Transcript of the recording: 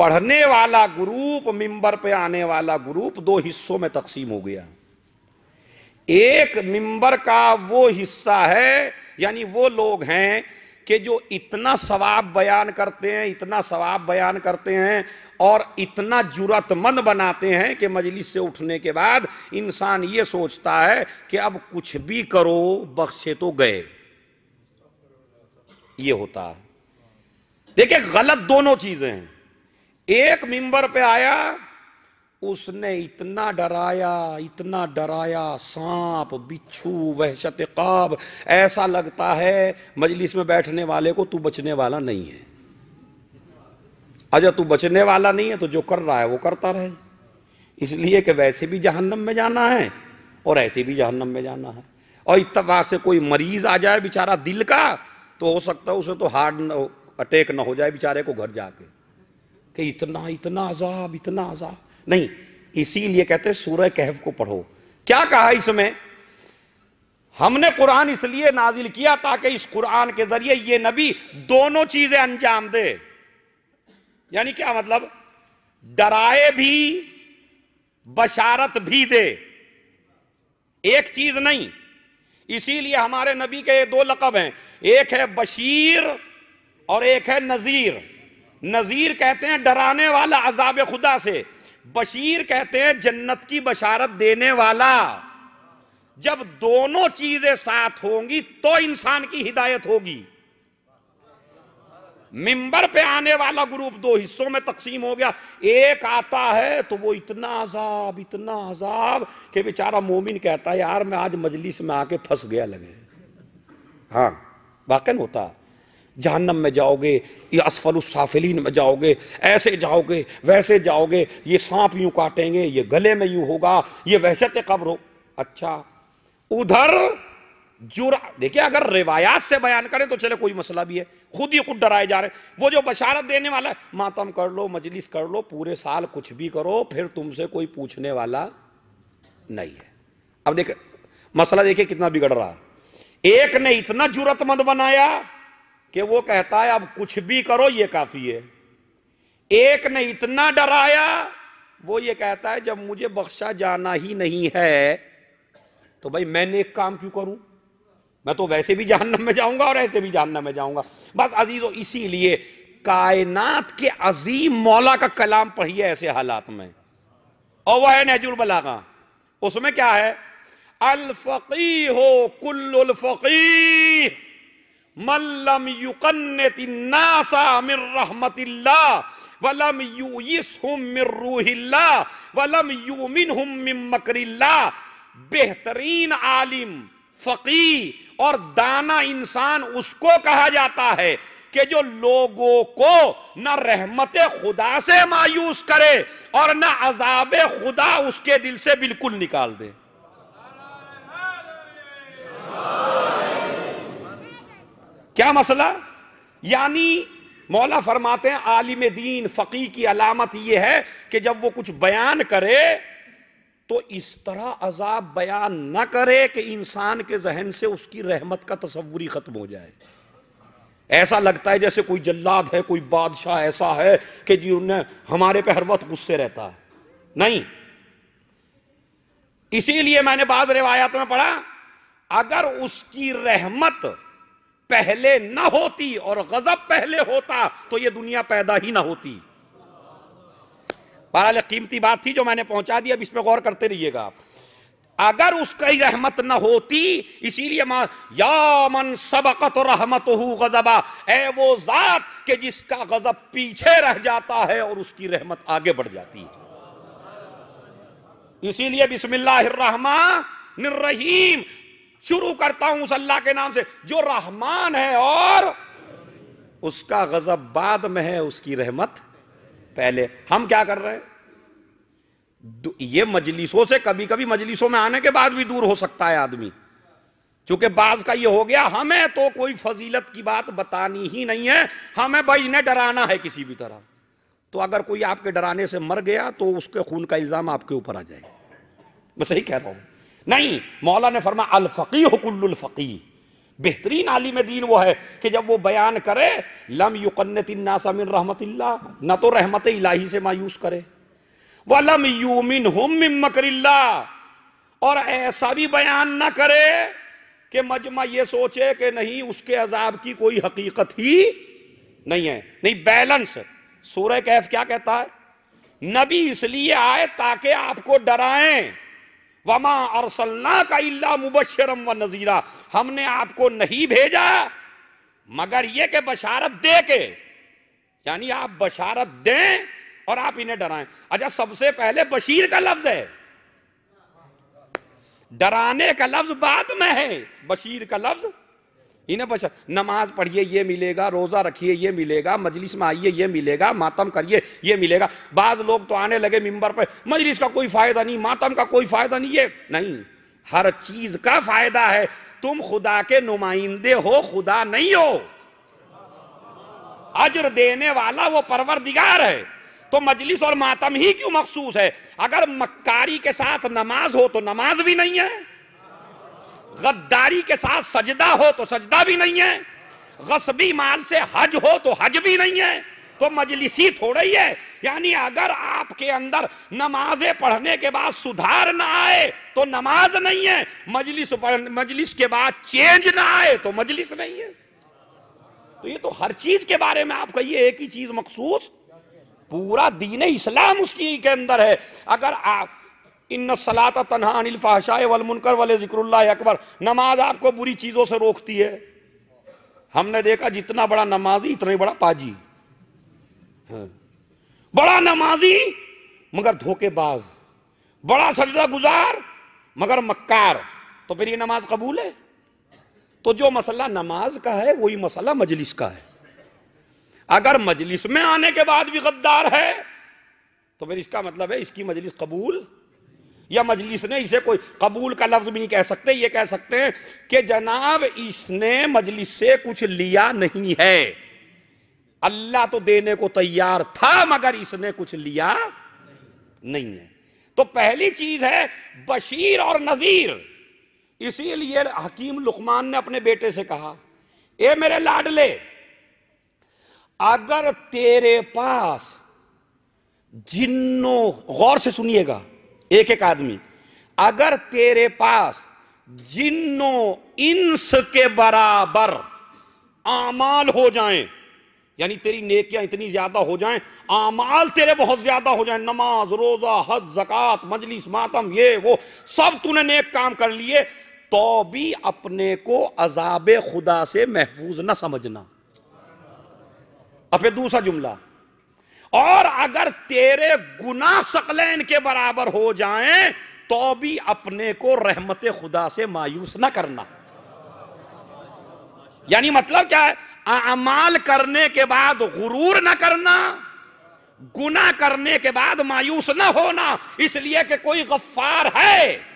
पढ़ने वाला ग्रुप मिंबर पे आने वाला ग्रुप दो हिस्सों में तकसीम हो गया एक मिंबर का वो हिस्सा है यानी वो लोग हैं कि जो इतना सवाब बयान करते हैं इतना सवाब बयान करते हैं और इतना जुरतमंद बनाते हैं कि मजलिस से उठने के बाद इंसान ये सोचता है कि अब कुछ भी करो बख्शे तो गए ये होता है देखिए गलत दोनों चीज़ें हैं एक मिंबर पे आया उसने इतना डराया इतना डराया सांप बिच्छू वहशत काब ऐसा लगता है मजलिस में बैठने वाले को तू बचने वाला नहीं है अच्छा तू बचने वाला नहीं है तो जो कर रहा है वो करता रहे इसलिए कि वैसे भी जहन्नम में जाना है और ऐसे भी जहन्नम में जाना है और इतवा से कोई मरीज आ जाए बेचारा दिल का तो हो सकता है उसे तो हार्ट अटैक ना हो जाए बेचारे को घर जाके कि इतना इतना अजाब इतना अजाब नहीं इसीलिए कहते सूर्य कहफ को पढ़ो क्या कहा इसमें हमने कुरान इसलिए नाजिल किया ताकि इस कुरान के जरिए ये नबी दोनों चीजें अंजाम दे यानी क्या मतलब डराए भी बशारत भी दे एक चीज नहीं इसीलिए हमारे नबी के ये दो लकब हैं एक है बशीर और एक है नज़ीर नज़ीर कहते हैं डराने वाला अजाब खुदा से बशीर कहते हैं जन्नत की बशारत देने वाला जब दोनों चीजें साथ होंगी तो इंसान की हिदायत होगी मिंबर पे आने वाला ग्रुप दो हिस्सों में तकसीम हो गया एक आता है तो वो इतना अजाब इतना अजाब कि बेचारा मोमिन कहता है यार मैं आज मजलिस में आके फंस गया लगे हाँ वाकई होता है जहन्नम में जाओगे या साफिलीन में जाओगे ऐसे जाओगे वैसे जाओगे ये सांप यूं काटेंगे ये गले में यूं होगा ये वहशत कब्र हो अच्छा उधर जुरा देखिए अगर रिवायात से बयान करें तो चले कोई मसला भी है खुद ही खुद डराए जा रहे वो जो बशारत देने वाला है मातम कर लो मजलिस कर लो पूरे साल कुछ भी करो फिर तुमसे कोई पूछने वाला नहीं है अब देखे मसला देखिए कितना बिगड़ रहा है एक ने इतना जरूरतमंद बनाया कि वो कहता है अब कुछ भी करो ये काफी है एक ने इतना डराया वो ये कहता है जब मुझे बख्शा जाना ही नहीं है तो भाई मैंने एक काम क्यों करूं मैं तो वैसे भी जानना में जाऊंगा और ऐसे भी जानना में जाऊंगा बस अजीज इसीलिए कायनात के अजीम मौला का कलाम पढ़िए ऐसे हालात में और वह है नहजुल उसमें क्या है अलफकी हो कुल्लफकी मल्लम युकन्नासा मिर वलम यूस हम वलम यूमिन मकरिल्ला बेहतरीन आलिम फकी और दाना इंसान उसको कहा जाता है कि जो लोगों को न रहमत खुदा से मायूस करे और न अजाब खुदा उसके दिल से बिल्कुल निकाल दे क्या मसला यानी मौला फरमाते हैं आलिम दीन फ़की की अलामत यह है कि जब वो कुछ बयान करे तो इस तरह अजाब बयान न करे कि इंसान के जहन से उसकी रहमत का तस्वुरी ख़त्म हो जाए ऐसा लगता है जैसे कोई जल्लाद है कोई बादशाह ऐसा है कि जी उन्हें हमारे पे हर वक्त गुस्से रहता है नहीं इसीलिए मैंने बाद रिवायात में पढ़ा अगर उसकी रहमत पहले ना होती और गजब पहले होता तो ये दुनिया पैदा ही ना होती बहरहाल कीमती बात थी जो मैंने पहुंचा दी अब इस पर गौर करते रहिएगा आप अगर उसकी रहमत न होती इसीलिए यामन सबकत रहमत हो गजबा ए वो जात के जिसका गजब पीछे रह जाता है और उसकी रहमत आगे बढ़ जाती है इसीलिए बिस्मिल्लाह रहीम शुरू करता हूं उस अल्लाह के नाम से जो रहमान है और उसका गजब बाद में है उसकी रहमत पहले हम क्या कर रहे हैं ये मजलिसों से कभी कभी मजलिसों में आने के बाद भी दूर हो सकता है आदमी क्योंकि बाज का ये हो गया हमें तो कोई फजीलत की बात बतानी ही नहीं है हमें भाई इन्हें डराना है किसी भी तरह तो अगर कोई आपके डराने से मर गया तो उसके खून का इल्ज़ाम आपके ऊपर आ जाएगा मैं सही कह रहा हूं नहीं मौला ने फरमा अलफकी हकुल्लफ़ी बेहतरीन आलिम दीन वो है कि जब वो बयान करे लम युकन्नासमिन रहमत ना तो रहमत इलाही से मायूस करे लम यूमिन हम मकरिल्ला और ऐसा भी बयान ना करे कि मजमा ये सोचे कि नहीं उसके अजाब की कोई हकीकत ही नहीं है नहीं बैलेंस सूर्य कैफ क्या कहता है नबी इसलिए आए ताकि आपको डराएं वमा अरसल्ला का इल्ला मुबशरम व नज़ीरा हमने आपको नहीं भेजा मगर यह के बशारत दे के यानी आप बशारत दें और आप इन्हें डराएं अच्छा सबसे पहले बशीर का लफ्ज है डराने का लफ्ज बाद में है बशीर का लफ्ज ही ना बस नमाज पढ़िए ये मिलेगा रोज़ा रखिए ये मिलेगा मजलिस में आइए ये मिलेगा मातम करिए ये मिलेगा बाद लोग तो आने लगे मिंबर पर मजलिस का कोई फ़ायदा नहीं मातम का कोई फ़ायदा नहीं ये नहीं हर चीज़ का फ़ायदा है तुम खुदा के नुमाइंदे हो खुदा नहीं हो अजर देने वाला वो परवर दिगार है तो मजलिस और मातम ही क्यों मखसूस है अगर मक्कारी के साथ नमाज हो तो नमाज भी नहीं है गद्दारी के साथ सजदा हो तो सजदा भी नहीं है गसबी माल से हज हो तो हज भी नहीं है तो मजलिसी थोड़ा ही है यानी अगर आपके अंदर नमाजे पढ़ने के बाद सुधार ना आए तो नमाज नहीं है मजलिस मजलिस के बाद चेंज ना आए तो मजलिस नहीं है तो ये तो हर चीज के बारे में आप कहिए एक ही चीज मखसूस पूरा दीन इस्लाम उसकी के अंदर है अगर आप इन सलात तनहा अनिल फाशाए वल मुनकर वाले जिक्रुल्ला अकबर नमाज आपको बुरी चीज़ों से रोकती है हमने देखा जितना बड़ा नमाजी इतना ही बड़ा पाजी हाँ। बड़ा नमाजी मगर धोखेबाज बड़ा सजदा गुजार मगर मक्कार तो फिर ये नमाज कबूल है तो जो मसला नमाज का है वही मसला मजलिस का है अगर मजलिस में आने के बाद भी गद्दार है तो फिर इसका मतलब है इसकी मजलिस कबूल या मजलिस ने इसे कोई कबूल का लफ्ज़ भी नहीं कह सकते ये कह सकते हैं कि जनाब इसने मजलिस से कुछ लिया नहीं है अल्लाह तो देने को तैयार था मगर इसने कुछ लिया नहीं है तो पहली चीज है बशीर और नज़ीर इसीलिए हकीम लुकमान ने अपने बेटे से कहा ए मेरे लाडले अगर तेरे पास जिन्नो गौर से सुनिएगा एक एक आदमी अगर तेरे पास जिन्नो इंस के बराबर आमाल हो जाएं यानी तेरी नेकियां इतनी ज्यादा हो जाएं आमाल तेरे बहुत ज्यादा हो जाएं नमाज रोजा हज जक़ात मजलिस मातम ये वो सब तूने नेक काम कर लिए तो भी अपने को अजाब खुदा से महफूज ना समझना अब दूसरा जुमला और अगर तेरे गुना सकलैन के बराबर हो जाएं तो भी अपने को रहमत खुदा से मायूस ना करना यानी मतलब क्या है अमाल करने के बाद गुरूर ना करना गुना करने के बाद मायूस ना होना इसलिए कि कोई गफ्फार है